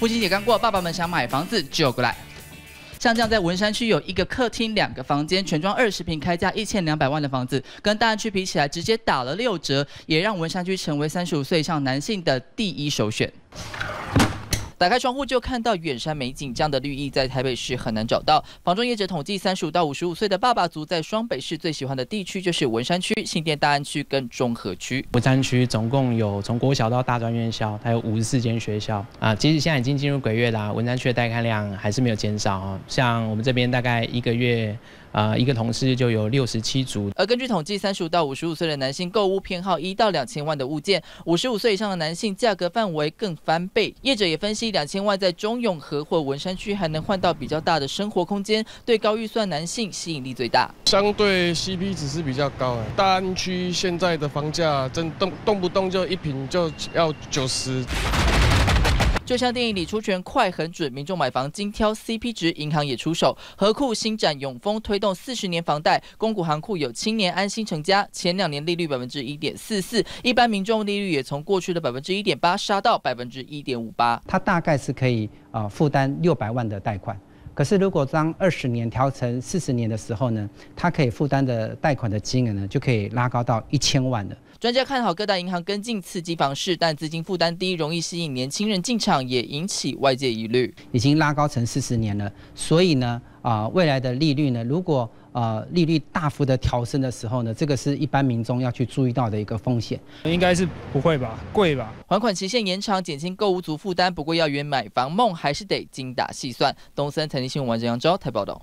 父亲节刚过，爸爸们想买房子就过来。像这样，在文山区有一个客厅、两个房间、全装二十平、开价一千两百万的房子，跟大安区比起来，直接打了六折，也让文山区成为三十五岁以上男性的第一首选。打开窗户就看到远山美景，这样的绿意在台北市很难找到。房中业者统计，三十五到五十五岁的爸爸族在双北市最喜欢的地区就是文山区、新店大安区跟中和区。文山区总共有从国小到大专院校，它有五十四间学校啊。其实现在已经进入鬼月啦，文山区的带看量还是没有减少啊。像我们这边大概一个月。啊，一个同事就有六十七组。而根据统计，三十五到五十五岁的男性购物偏好一到两千万的物件，五十五岁以上的男性价格范围更翻倍。业者也分析，两千万在中永和或文山区还能换到比较大的生活空间，对高预算男性吸引力最大。相对 CP 值是比较高，大安区现在的房价真动动不动就一平就要九十。就像电影里出拳快很准，民众买房精挑 CP 值，银行也出手。和库新展永丰推动四十年房贷，公股行库有青年安心成家。前两年利率百分之一点四四，一般民众利率也从过去的百分之一点八杀到百分之一点五八。它大概是可以啊负担六百万的贷款。可是，如果将二十年调成四十年的时候呢，他可以负担的贷款的金额呢，就可以拉高到一千万了。专家看好各大银行跟进刺激房市，但资金负担低，容易吸引年轻人进场，也引起外界疑虑。已经拉高成四十年了，所以呢，啊，未来的利率呢，如果。呃，利率大幅的调升的时候呢，这个是一般民众要去注意到的一个风险，应该是不会吧？贵吧？还款期限延长，减轻购物族负担，不过要圆买房梦还是得精打细算。东森财经新闻完，这扬州台报道。